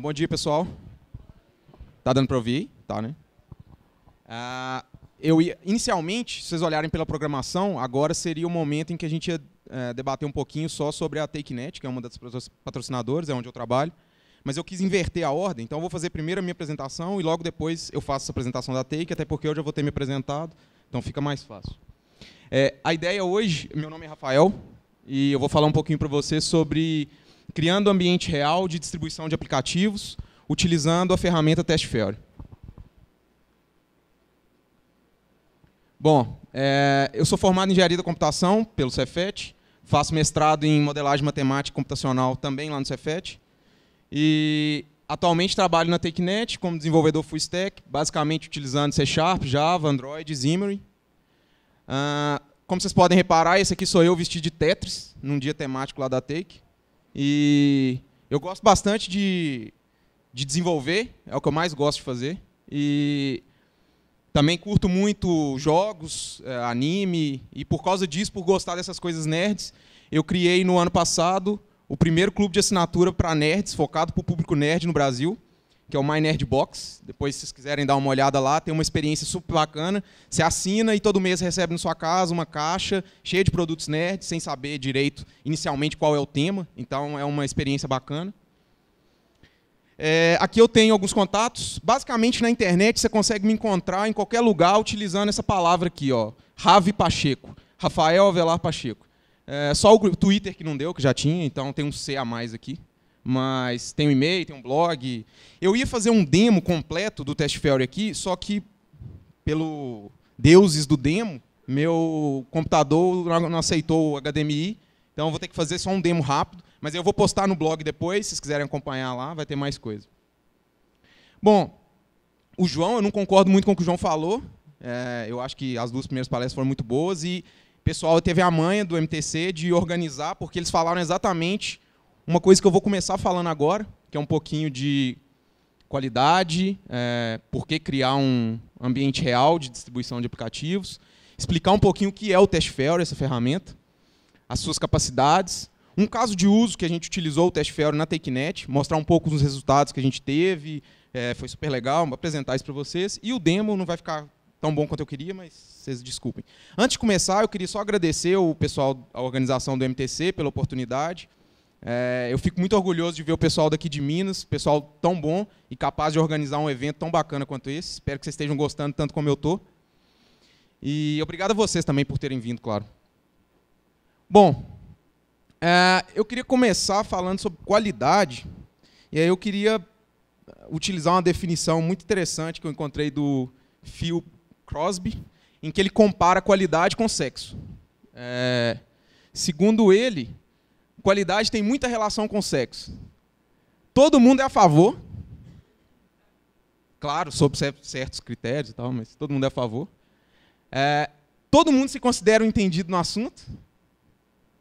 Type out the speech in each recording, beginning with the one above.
Bom, bom dia, pessoal. Tá dando para ouvir? Tá, né? Ah, eu ia, inicialmente, se vocês olharem pela programação, agora seria o momento em que a gente ia eh, debater um pouquinho só sobre a TakeNet, que é uma das patrocinadoras, é onde eu trabalho. Mas eu quis inverter a ordem, então eu vou fazer primeiro a minha apresentação e logo depois eu faço a apresentação da Take, até porque eu já vou ter me apresentado, então fica mais fácil. Eh, a ideia hoje, meu nome é Rafael, e eu vou falar um pouquinho para vocês sobre criando um ambiente real de distribuição de aplicativos, utilizando a ferramenta TestFairy. Bom, é, eu sou formado em Engenharia da Computação pelo Cefet, faço mestrado em Modelagem Matemática Computacional também lá no Cefet, e atualmente trabalho na TechNet como desenvolvedor full stack, basicamente utilizando C Sharp, Java, Android Xamarin. Ah, como vocês podem reparar, esse aqui sou eu vestido de Tetris, num dia temático lá da Take. E eu gosto bastante de, de desenvolver, é o que eu mais gosto de fazer. E também curto muito jogos, é, anime, e por causa disso, por gostar dessas coisas nerds, eu criei no ano passado o primeiro clube de assinatura para nerds, focado para o público nerd no Brasil que é o My Nerd Box. Depois, se vocês quiserem dar uma olhada lá, tem uma experiência super bacana. Você assina e todo mês recebe na sua casa uma caixa cheia de produtos nerds, sem saber direito inicialmente qual é o tema. Então, é uma experiência bacana. É, aqui eu tenho alguns contatos. Basicamente, na internet, você consegue me encontrar em qualquer lugar utilizando essa palavra aqui, ó, Ravi Pacheco, Rafael Avelar Pacheco. É, só o Twitter que não deu, que já tinha, então tem um C a mais aqui mas tem um e-mail, tem um blog. Eu ia fazer um demo completo do Test Theory aqui, só que, pelo deuses do demo, meu computador não aceitou o HDMI, então vou ter que fazer só um demo rápido, mas eu vou postar no blog depois, se vocês quiserem acompanhar lá, vai ter mais coisa. Bom, o João, eu não concordo muito com o que o João falou, é, eu acho que as duas primeiras palestras foram muito boas, e o pessoal teve a manha do MTC de organizar, porque eles falaram exatamente uma coisa que eu vou começar falando agora, que é um pouquinho de qualidade, é, por que criar um ambiente real de distribuição de aplicativos, explicar um pouquinho o que é o TestFair, essa ferramenta, as suas capacidades, um caso de uso que a gente utilizou o TestFair na TechNet, mostrar um pouco os resultados que a gente teve, é, foi super legal, apresentar isso para vocês, e o demo não vai ficar tão bom quanto eu queria, mas vocês desculpem. Antes de começar, eu queria só agradecer o pessoal, a organização do MTC pela oportunidade, é, eu fico muito orgulhoso de ver o pessoal daqui de Minas, pessoal tão bom e capaz de organizar um evento tão bacana quanto esse. Espero que vocês estejam gostando tanto como eu estou. E obrigado a vocês também por terem vindo, claro. Bom, é, eu queria começar falando sobre qualidade. E aí eu queria utilizar uma definição muito interessante que eu encontrei do Phil Crosby, em que ele compara qualidade com sexo. É, segundo ele, qualidade tem muita relação com sexo. Todo mundo é a favor. Claro, sob certos critérios e tal, mas todo mundo é a favor. É, todo mundo se considera um entendido no assunto.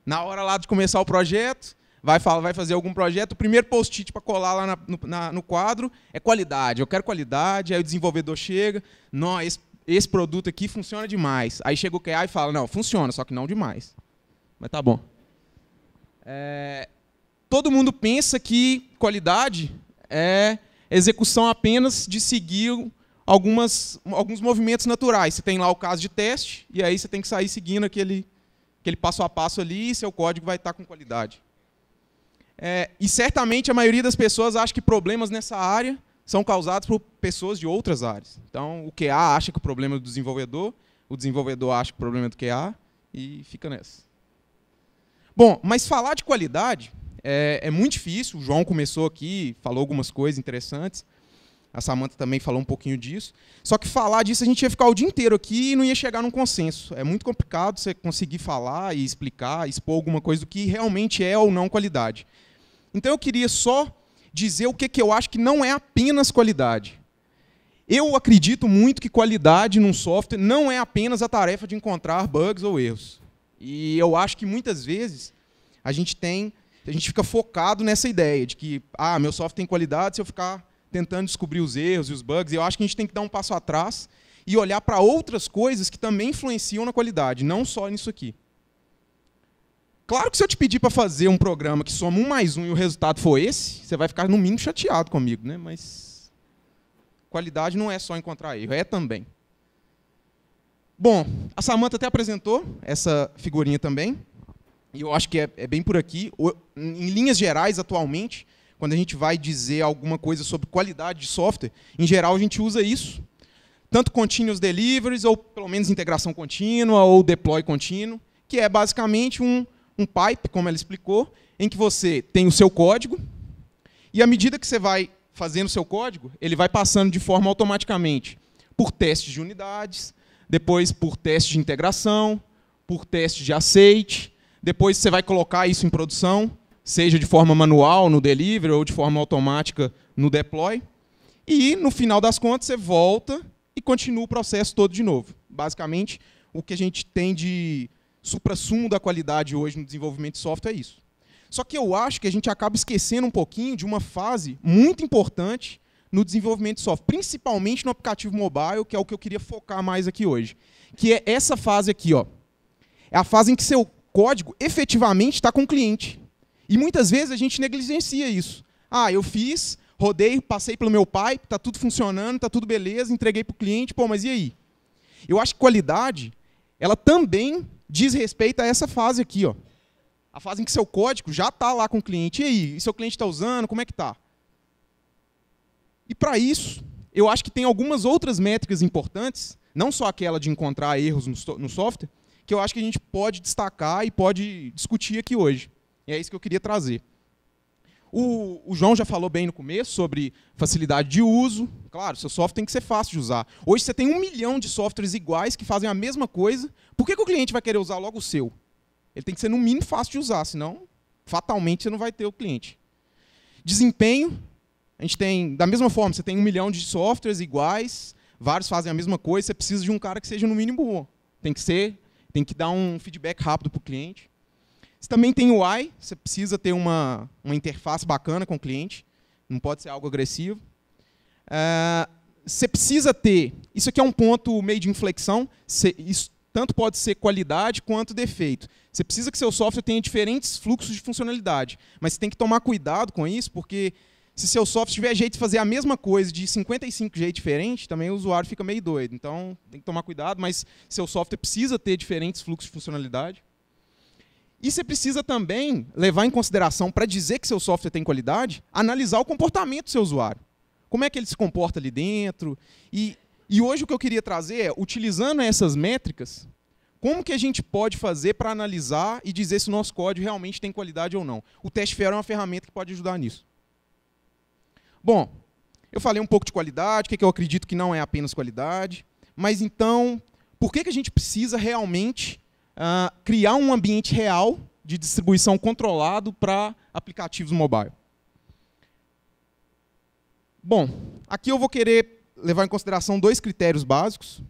Na hora lá de começar o projeto, vai, falar, vai fazer algum projeto, o primeiro post-it para colar lá na, no, na, no, quadro é qualidade. Eu quero qualidade, aí o desenvolvedor chega, não, esse, esse produto aqui funciona demais. Aí chega o QA e fala, não, funciona, só que não demais. Mas tá bom. É, todo mundo pensa que qualidade é execução apenas de seguir algumas, alguns movimentos naturais. Você tem lá o caso de teste, e aí você tem que sair seguindo aquele, aquele passo a passo ali, e seu código vai estar com qualidade. É, e certamente a maioria das pessoas acha que problemas nessa área são causados por pessoas de outras áreas. Então, o QA acha que o problema é do desenvolvedor, o desenvolvedor acha que o problema é do QA, e fica nessa. Bom, mas falar de qualidade é, é, muito difícil. O João começou aqui, falou algumas coisas interessantes. A Samanta também falou um pouquinho disso. Só que falar disso a gente ia ficar o dia inteiro aqui e não ia chegar num consenso. É muito complicado você conseguir falar e explicar, expor alguma coisa do que realmente é ou não qualidade. Então eu queria só dizer o que, que eu acho que não é apenas qualidade. Eu acredito muito que qualidade num software não é apenas a tarefa de encontrar bugs ou erros. E eu acho que muitas vezes a gente tem, a gente fica focado nessa ideia de que ah, meu software tem qualidade se eu ficar tentando descobrir os erros e os bugs. eu acho que a gente tem que dar um passo atrás e olhar para outras coisas que também influenciam na qualidade, não só nisso aqui. Claro que se eu te pedir para fazer um programa que soma um mais um e o resultado for esse, você vai ficar no mínimo chateado comigo, né? Mas qualidade não é só encontrar erro, é também. Bom, a Samanta até apresentou essa figurinha também, e eu acho que é, é bem por aqui. em linhas gerais, atualmente, quando a gente vai dizer alguma coisa sobre qualidade de software, em geral a gente usa isso, tanto continuous deliveries, ou pelo menos integração contínua, ou deploy contínuo, que é basicamente um, um pipe, como ela explicou, em que você tem o seu código, e à medida que você vai fazendo o seu código, ele vai passando de forma automaticamente por testes de unidades, depois por teste de integração, por teste de aceite, depois você vai colocar isso em produção, seja de forma manual no delivery ou de forma automática no deploy. E no final das contas você volta e continua o processo todo de novo. Basicamente, o que a gente tem de supra-sumo da qualidade hoje no desenvolvimento de software é isso. Só que eu acho que a gente acaba esquecendo um pouquinho de uma fase muito importante no desenvolvimento de software, principalmente no aplicativo mobile, que é o que eu queria focar mais aqui hoje, que é essa fase aqui, ó. É a fase em que seu código efetivamente está com o cliente. E muitas vezes a gente negligencia isso. Ah, eu fiz, rodei, passei pelo meu pai, está tudo funcionando, está tudo beleza, entreguei para o cliente, pô, mas e aí? Eu acho que qualidade, ela também diz respeito a essa fase aqui, ó. A fase em que seu código já está lá com o cliente. E aí, e seu cliente está usando, como é que está? E para isso, eu acho que tem algumas outras métricas importantes, não só aquela de encontrar erros no, software, que eu acho que a gente pode destacar e pode discutir aqui hoje. E é isso que eu queria trazer. O, o, João já falou bem no começo sobre facilidade de uso. Claro, seu software tem que ser fácil de usar. Hoje você tem um milhão de softwares iguais que fazem a mesma coisa. Por que, que o cliente vai querer usar logo o seu? Ele tem que ser, no mínimo, fácil de usar, senão, fatalmente, você não vai ter o cliente. Desempenho. A gente tem, da mesma forma, você tem um milhão de softwares iguais, vários fazem a mesma coisa, você precisa de um cara que seja no mínimo bom. Tem que ser, tem que dar um feedback rápido para o cliente. Você também tem o UI, você precisa ter uma, uma interface bacana com o cliente, não pode ser algo agressivo. Uh, você precisa ter, isso aqui é um ponto meio de inflexão, você, isso tanto pode ser qualidade quanto defeito. Você precisa que seu software tenha diferentes fluxos de funcionalidade, mas você tem que tomar cuidado com isso, porque se seu software tiver jeito de fazer a mesma coisa de 55 jeitos diferentes, também o usuário fica meio doido. Então, tem que tomar cuidado, mas seu software precisa ter diferentes fluxos de funcionalidade. E você precisa também levar em consideração, para dizer que seu software tem qualidade, analisar o comportamento do seu usuário. Como é que ele se comporta ali dentro. E, e hoje o que eu queria trazer é, utilizando essas métricas, como que a gente pode fazer para analisar e dizer se o nosso código realmente tem qualidade ou não? O teste Fair é uma ferramenta que pode ajudar nisso. Bom, eu falei um pouco de qualidade, o que eu acredito que não é apenas qualidade, mas então, por que, que a gente precisa realmente uh, criar um ambiente real de distribuição controlado para aplicativos mobile? Bom, aqui eu vou querer levar em consideração dois critérios básicos.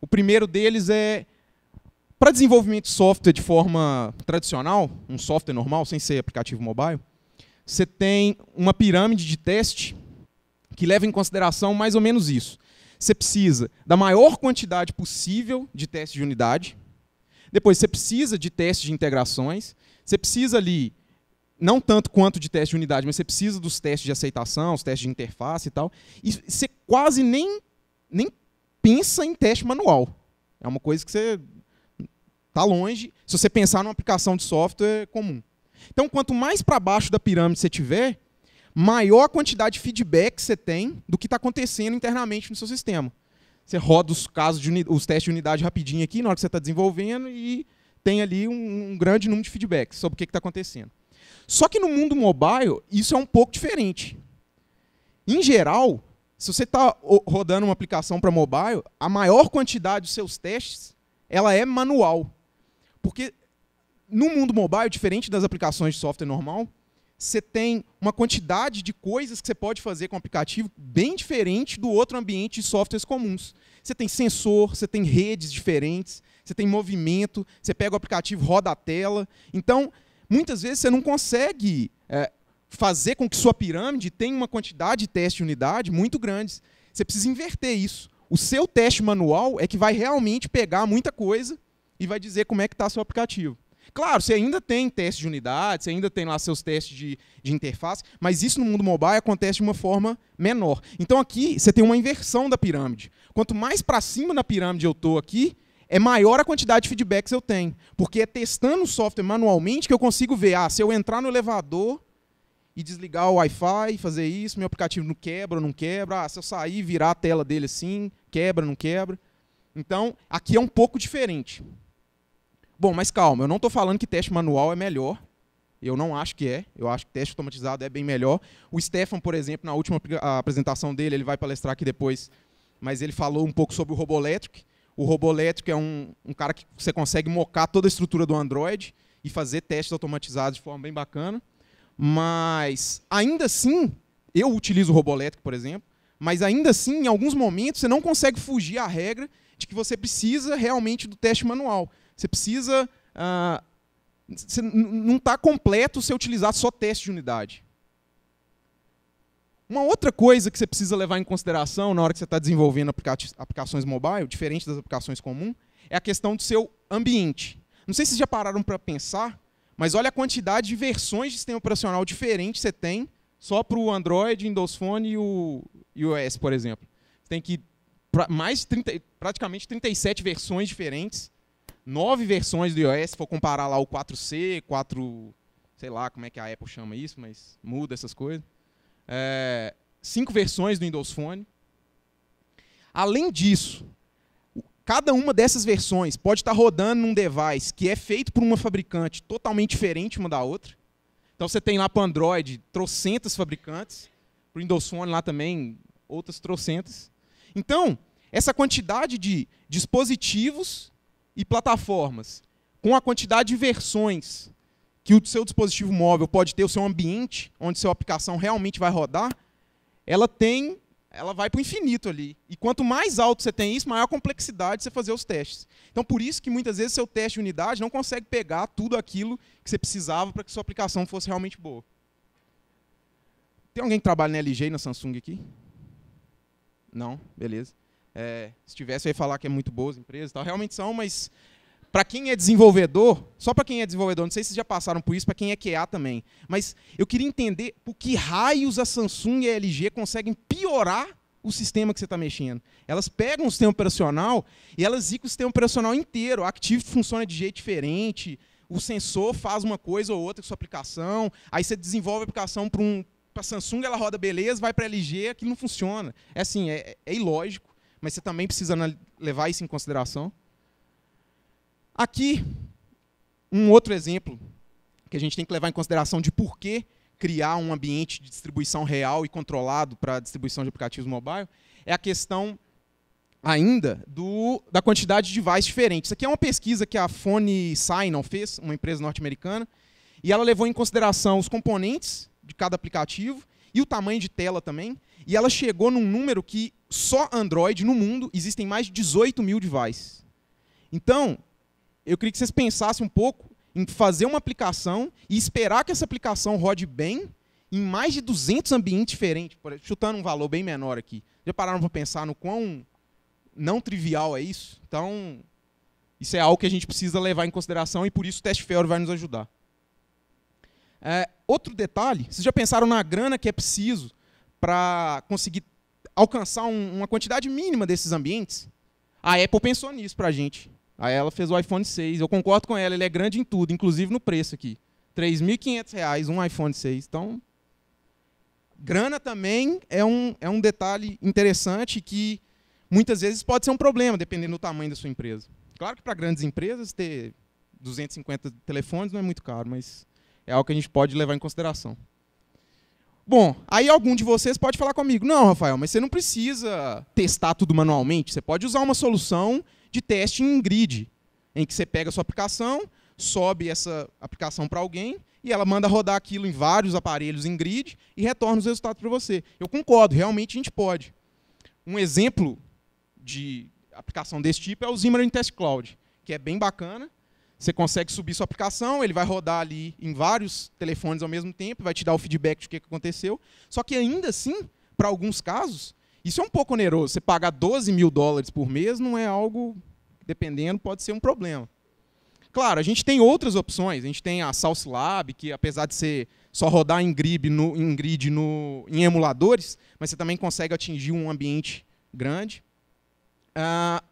O primeiro deles é, para desenvolvimento de software de forma tradicional, um software normal, sem ser aplicativo mobile, você tem uma pirâmide de teste que leva em consideração mais ou menos isso. Você precisa da maior quantidade possível de testes de unidade, depois você precisa de testes de integrações, você precisa ali, não tanto quanto de teste de unidade, mas você precisa dos testes de aceitação, os testes de interface e tal, e você quase nem, nem pensa em teste manual. É uma coisa que você está longe, se você pensar numa aplicação de software é comum. Então, quanto mais para baixo da pirâmide você tiver, maior a quantidade de feedback você tem do que está acontecendo internamente no seu sistema. Você roda os casos de os testes de unidade rapidinho aqui, na hora que você está desenvolvendo, e tem ali um, um, grande número de feedbacks sobre o que está acontecendo. Só que no mundo mobile, isso é um pouco diferente. Em geral, se você está rodando uma aplicação para mobile, a maior quantidade dos seus testes ela é manual. Porque no mundo mobile, diferente das aplicações de software normal, você tem uma quantidade de coisas que você pode fazer com o aplicativo bem diferente do outro ambiente de softwares comuns. Você tem sensor, você tem redes diferentes, você tem movimento, você pega o aplicativo, roda a tela. Então, muitas vezes você não consegue é, fazer com que sua pirâmide tenha uma quantidade de teste de unidade muito grandes. Você precisa inverter isso. O seu teste manual é que vai realmente pegar muita coisa e vai dizer como é que está seu aplicativo. Claro, você ainda tem teste de unidade, você ainda tem lá seus testes de, de interface, mas isso no mundo mobile acontece de uma forma menor. Então aqui você tem uma inversão da pirâmide. Quanto mais para cima na pirâmide eu estou aqui, é maior a quantidade de feedbacks eu tenho. Porque é testando o software manualmente que eu consigo ver, ah, se eu entrar no elevador e desligar o Wi-Fi, fazer isso, meu aplicativo não quebra ou não quebra, ah, se eu sair e virar a tela dele assim, quebra, ou não quebra. Então, aqui é um pouco diferente. Bom, mas calma, eu não estou falando que teste manual é melhor. Eu não acho que é. Eu acho que teste automatizado é bem melhor. O Stefan, por exemplo, na última apresentação dele, ele vai palestrar aqui depois, mas ele falou um pouco sobre o Roboelectric. O Roboelectric é um, um cara que você consegue mocar toda a estrutura do Android e fazer testes automatizados de forma bem bacana. Mas, ainda assim, eu utilizo o Roboelectric, por exemplo, mas ainda assim, em alguns momentos, você não consegue fugir à regra de que você precisa realmente do teste manual. Você precisa. Ah, você não está completo se utilizar só teste de unidade. Uma outra coisa que você precisa levar em consideração na hora que você está desenvolvendo aplica aplicações mobile, diferente das aplicações comuns, é a questão do seu ambiente. Não sei se vocês já pararam para pensar, mas olha a quantidade de versões de sistema operacional diferente você tem só para o Android, Windows Phone e o iOS, por exemplo. Você tem que mais 30, praticamente 37 versões diferentes nove versões do iOS, se for comparar lá o 4C, 4, sei lá como é que a Apple chama isso, mas muda essas coisas. É, cinco versões do Windows Phone. Além disso, cada uma dessas versões pode estar rodando num device que é feito por uma fabricante totalmente diferente uma da outra. Então você tem lá para Android trocentas fabricantes, para Windows Phone lá também outras trocentas. Então, essa quantidade de dispositivos e plataformas, com a quantidade de versões que o seu dispositivo móvel pode ter, o seu ambiente onde sua aplicação realmente vai rodar, ela tem, ela vai para o infinito ali. E quanto mais alto você tem isso, maior a complexidade você fazer os testes. Então, por isso que muitas vezes seu teste de unidade não consegue pegar tudo aquilo que você precisava para que sua aplicação fosse realmente boa. Tem alguém que trabalha na LG e na Samsung aqui? Não? Beleza. É, se tivesse, eu ia falar que é muito boa as empresas tal. Realmente são, mas para quem é desenvolvedor, só para quem é desenvolvedor, não sei se vocês já passaram por isso, para quem é QA também, mas eu queria entender por que raios a Samsung e a LG conseguem piorar o sistema que você está mexendo. Elas pegam o sistema operacional e elas zicam o sistema operacional inteiro. o Active funciona de jeito diferente, o sensor faz uma coisa ou outra com sua aplicação, aí você desenvolve a aplicação para um, a Samsung, ela roda beleza, vai para a LG, aquilo não funciona. É assim, é, é ilógico mas você também precisa levar isso em consideração. Aqui, um outro exemplo que a gente tem que levar em consideração de por que criar um ambiente de distribuição real e controlado para a distribuição de aplicativos mobile é a questão ainda do, da quantidade de devices diferentes. Isso aqui é uma pesquisa que a Phone Signal fez, uma empresa norte-americana, e ela levou em consideração os componentes de cada aplicativo e o tamanho de tela também, e ela chegou num número que só Android no mundo existem mais de 18 mil devices. Então, eu queria que vocês pensassem um pouco em fazer uma aplicação e esperar que essa aplicação rode bem em mais de 200 ambientes diferentes, chutando um valor bem menor aqui. Já pararam para pensar no quão não trivial é isso? Então, isso é algo que a gente precisa levar em consideração e por isso o teste vai nos ajudar. É, outro detalhe, vocês já pensaram na grana que é preciso para conseguir alcançar um, uma quantidade mínima desses ambientes, a Apple pensou nisso para a gente. Aí ela fez o iPhone 6. Eu concordo com ela, ele é grande em tudo, inclusive no preço aqui. R$ 3.500 um iPhone 6. Então, grana também é um, é um detalhe interessante que muitas vezes pode ser um problema, dependendo do tamanho da sua empresa. Claro que para grandes empresas ter 250 telefones não é muito caro, mas é algo que a gente pode levar em consideração. Bom, aí algum de vocês pode falar comigo: não, Rafael, mas você não precisa testar tudo manualmente. Você pode usar uma solução de teste em grid, em que você pega a sua aplicação, sobe essa aplicação para alguém e ela manda rodar aquilo em vários aparelhos em grid e retorna os resultados para você. Eu concordo, realmente a gente pode. Um exemplo de aplicação desse tipo é o Xamarin Test Cloud, que é bem bacana. Você consegue subir sua aplicação, ele vai rodar ali em vários telefones ao mesmo tempo, vai te dar o feedback de o que aconteceu. Só que ainda assim, para alguns casos, isso é um pouco oneroso. Você pagar 12 mil dólares por mês não é algo, dependendo, pode ser um problema. Claro, a gente tem outras opções. A gente tem a Sauce Lab, que apesar de ser só rodar em grid, no, em, grid no, em emuladores, mas você também consegue atingir um ambiente grande. Uh,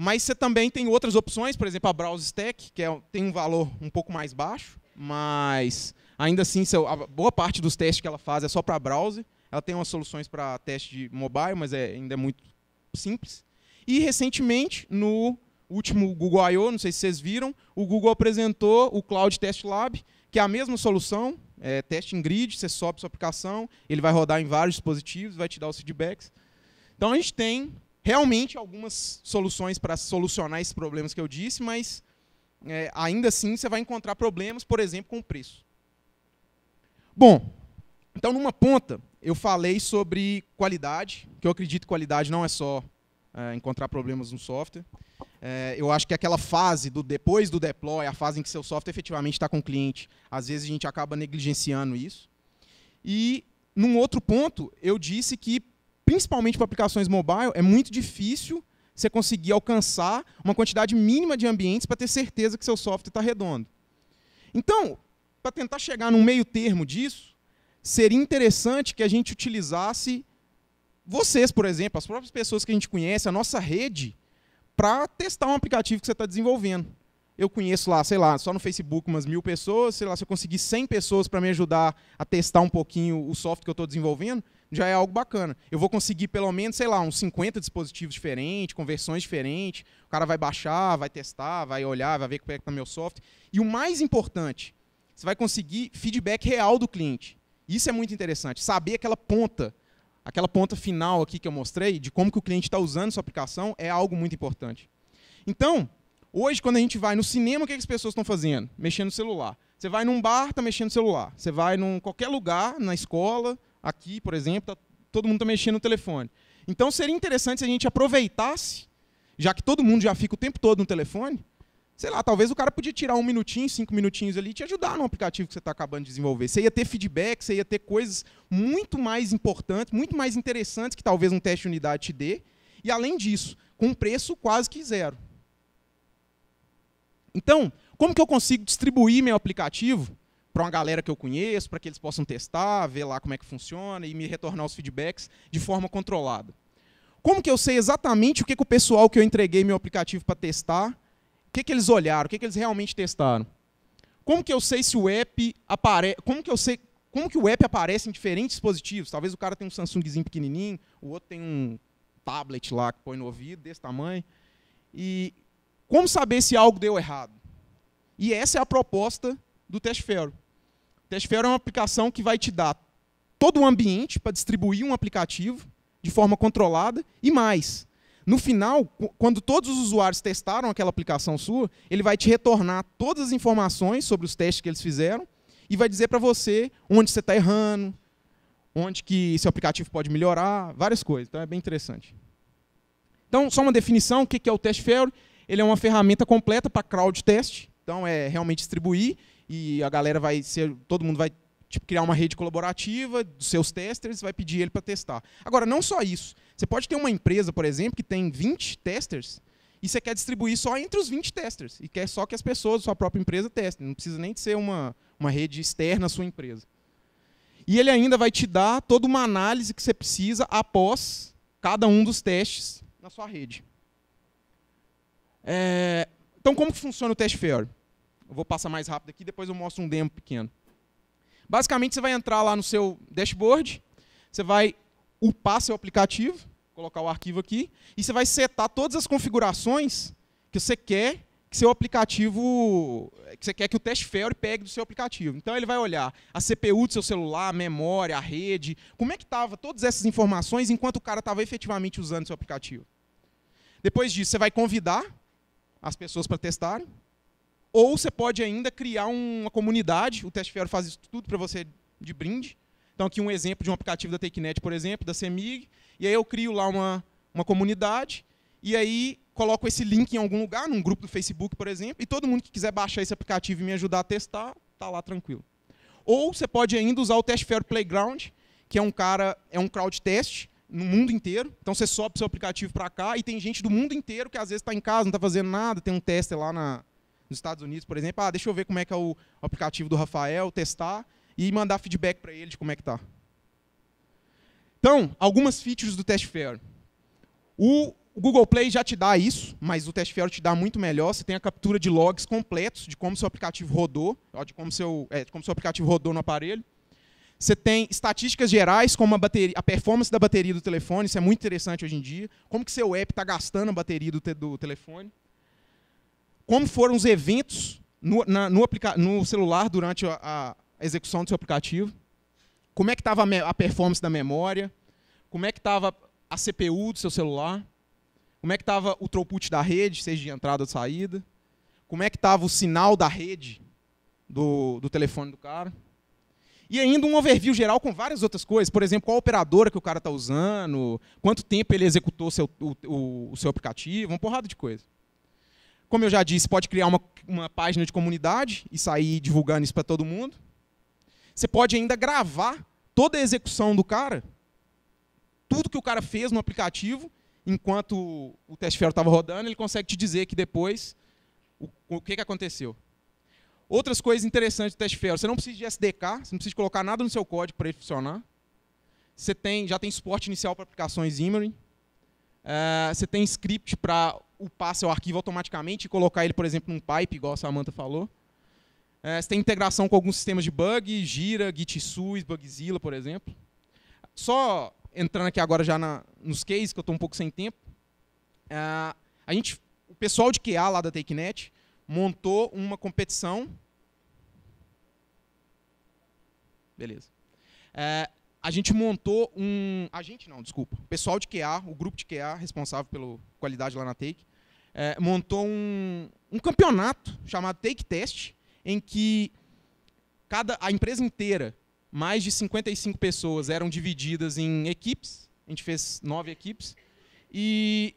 mas você também tem outras opções, por exemplo, a Browse Stack, que é, tem um valor um pouco mais baixo, mas ainda assim, a boa parte dos testes que ela faz é só para browser. Ela tem umas soluções para teste de mobile, mas é, ainda é muito simples. E, recentemente, no último Google I.O., não sei se vocês viram, o Google apresentou o Cloud Test Lab, que é a mesma solução, é, teste em grid, você sobe sua aplicação, ele vai rodar em vários dispositivos, vai te dar os feedbacks. Então, a gente tem realmente algumas soluções para solucionar esses problemas que eu disse, mas é, ainda assim você vai encontrar problemas, por exemplo, com o preço. Bom, então numa ponta eu falei sobre qualidade, que eu acredito que qualidade não é só é, encontrar problemas no software. É, eu acho que aquela fase do depois do deploy, a fase em que seu software efetivamente está com o cliente, às vezes a gente acaba negligenciando isso. E num outro ponto, eu disse que principalmente para aplicações mobile, é muito difícil você conseguir alcançar uma quantidade mínima de ambientes para ter certeza que seu software está redondo. Então, para tentar chegar num meio termo disso, seria interessante que a gente utilizasse vocês, por exemplo, as próprias pessoas que a gente conhece, a nossa rede, para testar um aplicativo que você está desenvolvendo. Eu conheço lá, sei lá, só no Facebook umas mil pessoas, sei lá, se eu conseguir 100 pessoas para me ajudar a testar um pouquinho o software que eu estou desenvolvendo, já é algo bacana. Eu vou conseguir pelo menos, sei lá, uns 50 dispositivos diferentes, conversões diferentes. O cara vai baixar, vai testar, vai olhar, vai ver como é que está meu software. E o mais importante, você vai conseguir feedback real do cliente. Isso é muito interessante. Saber aquela ponta, aquela ponta final aqui que eu mostrei, de como que o cliente está usando sua aplicação, é algo muito importante. Então, hoje, quando a gente vai no cinema, o que, é que as pessoas estão fazendo? Mexendo no celular. Você vai num bar, está mexendo no celular. Você vai em qualquer lugar, na escola, Aqui, por exemplo, tá, todo mundo está mexendo no telefone. Então seria interessante se a gente aproveitasse, já que todo mundo já fica o tempo todo no telefone, sei lá, talvez o cara podia tirar um minutinho, cinco minutinhos ali e te ajudar no aplicativo que você está acabando de desenvolver. Você ia ter feedback, você ia ter coisas muito mais importantes, muito mais interessantes que talvez um teste de unidade te dê. E além disso, com um preço quase que zero. Então, como que eu consigo distribuir meu aplicativo para uma galera que eu conheço, para que eles possam testar, ver lá como é que funciona e me retornar os feedbacks de forma controlada. Como que eu sei exatamente o que, que o pessoal que eu entreguei meu aplicativo para testar, o que, que eles olharam, o que, que eles realmente testaram? Como que eu sei se o app aparece, como que eu sei como que o app aparece em diferentes dispositivos? Talvez o cara tenha um Samsungzinho pequenininho, o outro tem um tablet lá que põe no ouvido desse tamanho. E como saber se algo deu errado? E essa é a proposta do teste fero. Testfare então, é uma aplicação que vai te dar todo o ambiente para distribuir um aplicativo de forma controlada e mais. No final, quando todos os usuários testaram aquela aplicação sua, ele vai te retornar todas as informações sobre os testes que eles fizeram e vai dizer para você onde você está errando, onde que seu aplicativo pode melhorar, várias coisas. Então é bem interessante. Então, só uma definição, o que é o teste Ele é uma ferramenta completa para crowd test, então é realmente distribuir e a galera vai ser, todo mundo vai tipo, criar uma rede colaborativa dos seus testers, vai pedir ele para testar. Agora, não só isso. Você pode ter uma empresa, por exemplo, que tem 20 testers e você quer distribuir só entre os 20 testers e quer só que as pessoas da sua própria empresa testem. Não precisa nem de ser uma, uma rede externa à sua empresa. E ele ainda vai te dar toda uma análise que você precisa após cada um dos testes na sua rede. É... Então, como que funciona o teste fior eu vou passar mais rápido aqui, depois eu mostro um demo pequeno. Basicamente, você vai entrar lá no seu dashboard, você vai upar seu aplicativo, colocar o arquivo aqui, e você vai setar todas as configurações que você quer que seu aplicativo, que você quer que o teste fail pegue do seu aplicativo. Então ele vai olhar a CPU do seu celular, a memória, a rede, como é que estava todas essas informações enquanto o cara estava efetivamente usando o seu aplicativo. Depois disso, você vai convidar as pessoas para testarem. Ou você pode ainda criar uma comunidade, o Teste Fiero faz isso tudo para você de brinde. Então aqui um exemplo de um aplicativo da TakeNet, por exemplo, da CEMIG, e aí eu crio lá uma, uma comunidade, e aí coloco esse link em algum lugar, num grupo do Facebook, por exemplo, e todo mundo que quiser baixar esse aplicativo e me ajudar a testar, está lá tranquilo. Ou você pode ainda usar o Test Fair Playground, que é um cara, é um crowd test no mundo inteiro. Então você sobe seu aplicativo para cá e tem gente do mundo inteiro que às vezes está em casa, não está fazendo nada, tem um teste lá na, nos Estados Unidos, por exemplo, ah, deixa eu ver como é que é o aplicativo do Rafael, testar e mandar feedback para ele de como é que tá. Então, algumas features do Test Fair. O, Google Play já te dá isso, mas o Test Fair te dá muito melhor. Você tem a captura de logs completos de como seu aplicativo rodou, de como seu, é, de como seu aplicativo rodou no aparelho. Você tem estatísticas gerais, como a, bateria, a performance da bateria do telefone, isso é muito interessante hoje em dia. Como que seu app está gastando a bateria do, te, do telefone como foram os eventos no, na, no, no celular durante a, a, execução do seu aplicativo, como é que estava a, a performance da memória, como é que estava a CPU do seu celular, como é que estava o throughput da rede, seja de entrada ou de saída, como é que estava o sinal da rede do, do telefone do cara. E ainda um overview geral com várias outras coisas. Por exemplo, qual operadora que o cara está usando, quanto tempo ele executou seu, o, o, o seu aplicativo, uma porrada de coisa. Como eu já disse, pode criar uma, uma página de comunidade e sair divulgando isso para todo mundo. Você pode ainda gravar toda a execução do cara, tudo que o cara fez no aplicativo, enquanto o teste ferro estava rodando, ele consegue te dizer que depois o, o que, que aconteceu. Outras coisas interessantes do teste ferro, você não precisa de SDK, você não precisa colocar nada no seu código para ele funcionar. Você tem, já tem suporte inicial para aplicações Xamarin. É, você tem script para o passe ao arquivo automaticamente e colocar ele, por exemplo, num pipe, igual a Samantha falou. É, você tem integração com alguns sistemas de bug, Gira, GitSUS, Bugzilla, por exemplo. Só entrando aqui agora já na, nos cases, que eu estou um pouco sem tempo, é, a gente, o pessoal de QA lá da TechNet montou uma competição. Beleza. É, a gente montou um. A gente não, desculpa. O pessoal de QA, o grupo de QA, responsável pela qualidade lá na Take, é, montou um, um campeonato chamado Take Test, em que cada, a empresa inteira, mais de 55 pessoas, eram divididas em equipes. A gente fez nove equipes. E,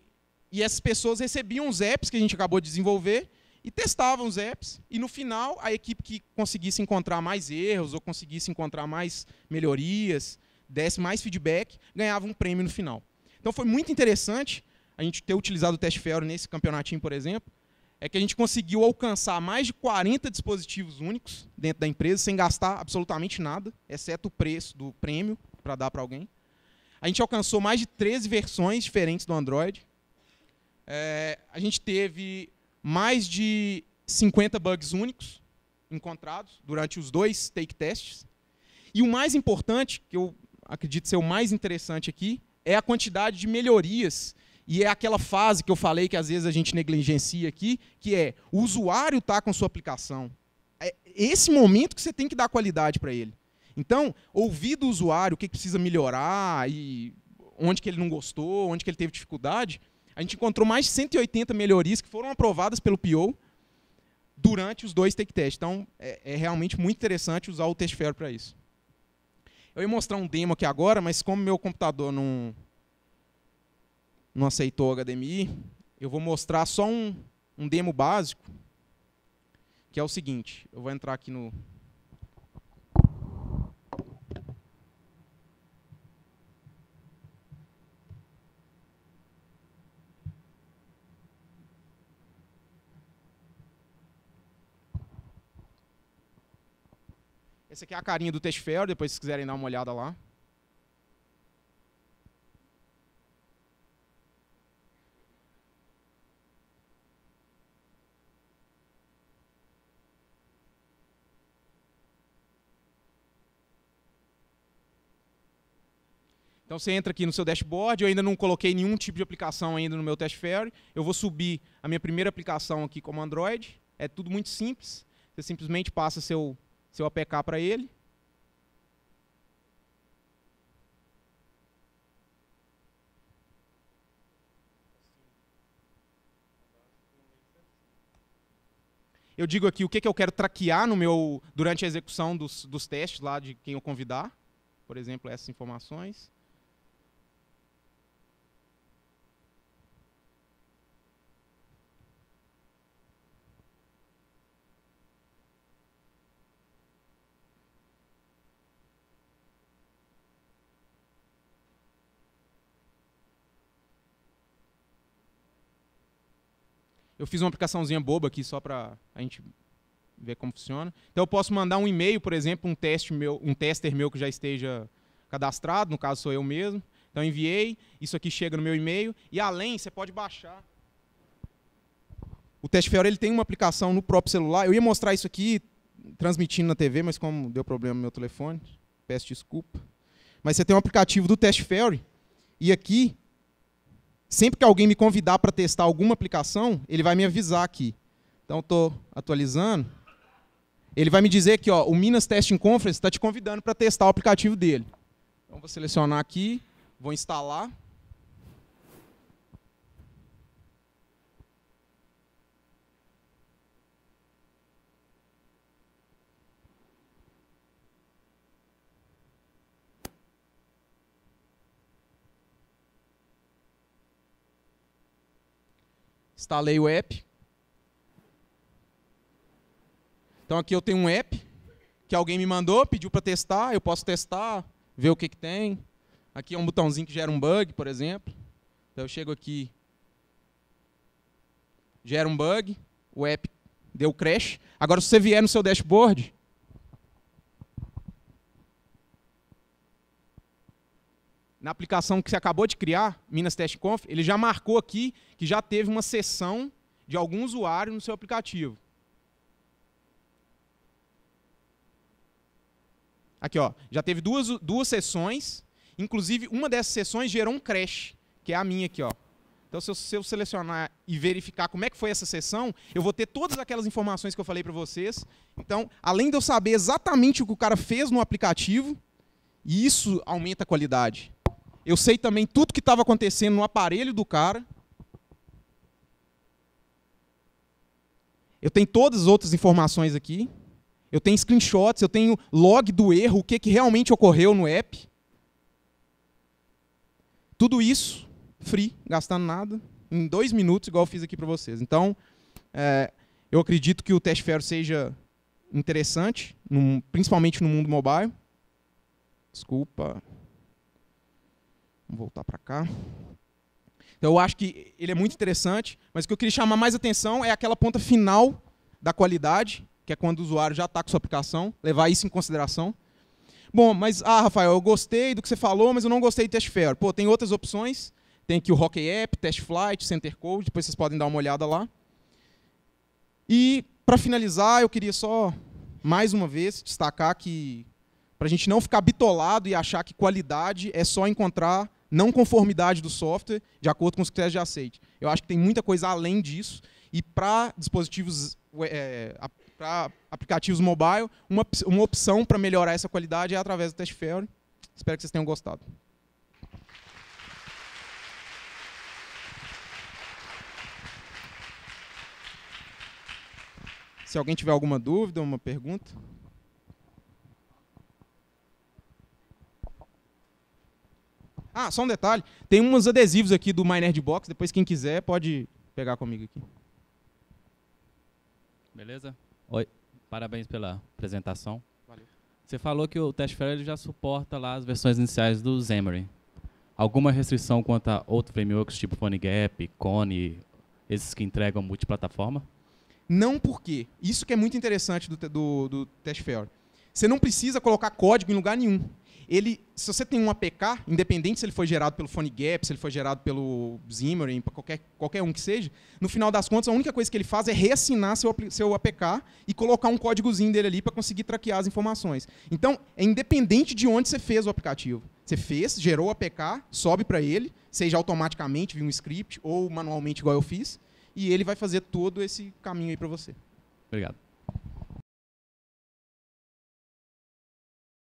e essas pessoas recebiam os apps que a gente acabou de desenvolver e testavam os apps, e no final, a equipe que conseguisse encontrar mais erros ou conseguisse encontrar mais melhorias, desse mais feedback, ganhava um prêmio no final. Então foi muito interessante a gente ter utilizado o teste Fero nesse campeonatinho, por exemplo, é que a gente conseguiu alcançar mais de 40 dispositivos únicos dentro da empresa, sem gastar absolutamente nada, exceto o preço do prêmio para dar para alguém. A gente alcançou mais de 13 versões diferentes do Android. É, a gente teve mais de 50 bugs únicos encontrados durante os dois take tests. E o mais importante, que eu acredito ser o mais interessante aqui, é a quantidade de melhorias. E é aquela fase que eu falei que às vezes a gente negligencia aqui, que é o usuário está com sua aplicação. É esse momento que você tem que dar qualidade para ele. Então, ouvir do usuário o que, que precisa melhorar e onde que ele não gostou, onde que ele teve dificuldade, a gente encontrou mais de 180 melhorias que foram aprovadas pelo PO durante os dois take tests. Então, é, é, realmente muito interessante usar o TestFair para isso. Eu ia mostrar um demo aqui agora, mas como meu computador não, não aceitou HDMI, eu vou mostrar só um, um demo básico, que é o seguinte. Eu vou entrar aqui no Esse aqui é a carinha do Testfel, depois se quiserem dar uma olhada lá. Então você entra aqui no seu dashboard, eu ainda não coloquei nenhum tipo de aplicação ainda no meu Test Fairy. Eu vou subir a minha primeira aplicação aqui como Android. É tudo muito simples. Você simplesmente passa seu seu APK para ele. Eu digo aqui o que, que eu quero traquear no meu, durante a execução dos, dos testes lá de quem eu convidar. Por exemplo, essas informações. Eu fiz uma aplicaçãozinha boba aqui só para a gente ver como funciona. Então eu posso mandar um e-mail, por exemplo, um teste meu, um tester meu que já esteja cadastrado, no caso sou eu mesmo. Então enviei, isso aqui chega no meu e-mail e além você pode baixar o teste Fiore ele tem uma aplicação no próprio celular. Eu ia mostrar isso aqui transmitindo na TV, mas como deu problema no meu telefone, peço desculpa. Mas você tem um aplicativo do teste Fiore e aqui sempre que alguém me convidar para testar alguma aplicação, ele vai me avisar aqui. Então, estou atualizando. Ele vai me dizer que ó, o Minas Testing Conference está te convidando para testar o aplicativo dele. Então, vou selecionar aqui, vou instalar. Instalei o app. Então aqui eu tenho um app que alguém me mandou, pediu para testar, eu posso testar, ver o que, que tem. Aqui é um botãozinho que gera um bug, por exemplo. Então eu chego aqui, gera um bug, o app deu crash. Agora, se você vier no seu dashboard, na aplicação que você acabou de criar, Minas Test Conf, ele já marcou aqui que já teve uma sessão de algum usuário no seu aplicativo. Aqui, ó, já teve duas, duas sessões, inclusive uma dessas sessões gerou um crash, que é a minha aqui, ó. Então, se eu, se eu, selecionar e verificar como é que foi essa sessão, eu vou ter todas aquelas informações que eu falei para vocês. Então, além de eu saber exatamente o que o cara fez no aplicativo, isso aumenta a qualidade. Eu sei também tudo que estava acontecendo no aparelho do cara. Eu tenho todas as outras informações aqui. Eu tenho screenshots, eu tenho log do erro, o que, que realmente ocorreu no app. Tudo isso free, gastando nada, em dois minutos, igual eu fiz aqui para vocês. Então, é, eu acredito que o teste ferro seja interessante, num, principalmente no mundo mobile. Desculpa. Vamos voltar para cá. Então eu acho que ele é muito interessante, mas o que eu queria chamar mais atenção é aquela ponta final da qualidade, que é quando o usuário já está com sua aplicação, levar isso em consideração. Bom, mas, ah, Rafael, eu gostei do que você falou, mas eu não gostei do Testfare. Pô, tem outras opções, tem aqui o Rocket App, Test Flight, Center Code, depois vocês podem dar uma olhada lá. E, para finalizar, eu queria só, mais uma vez, destacar que, para a gente não ficar bitolado e achar que qualidade é só encontrar não conformidade do software de acordo com os critérios de aceite. Eu acho que tem muita coisa além disso e para dispositivos é, é para aplicativos mobile, uma, uma opção para melhorar essa qualidade é através do teste Theory. Espero que vocês tenham gostado. Se alguém tiver alguma dúvida, uma pergunta. Ah, só um detalhe. Tem uns adesivos aqui do My Nerd Box. Depois, quem quiser, pode pegar comigo aqui. Beleza? Oi. Parabéns pela apresentação. Valeu. Você falou que o teste Fair já suporta lá as versões iniciais do Xamarin. Alguma restrição quanto a outros frameworks, tipo PhoneGap, Cone, esses que entregam multiplataforma? Não porque. Isso que é muito interessante do, do, do Fair. Você não precisa colocar código em lugar nenhum ele, se você tem um APK, independente se ele foi gerado pelo PhoneGap, se ele foi gerado pelo Xamarin, qualquer, qualquer um que seja, no final das contas, a única coisa que ele faz é reassinar seu, seu APK e colocar um códigozinho dele ali para conseguir traquear as informações. Então, é independente de onde você fez o aplicativo. Você fez, gerou o APK, sobe para ele, seja automaticamente via um script ou manualmente igual eu fiz, e ele vai fazer todo esse caminho aí para você. Obrigado.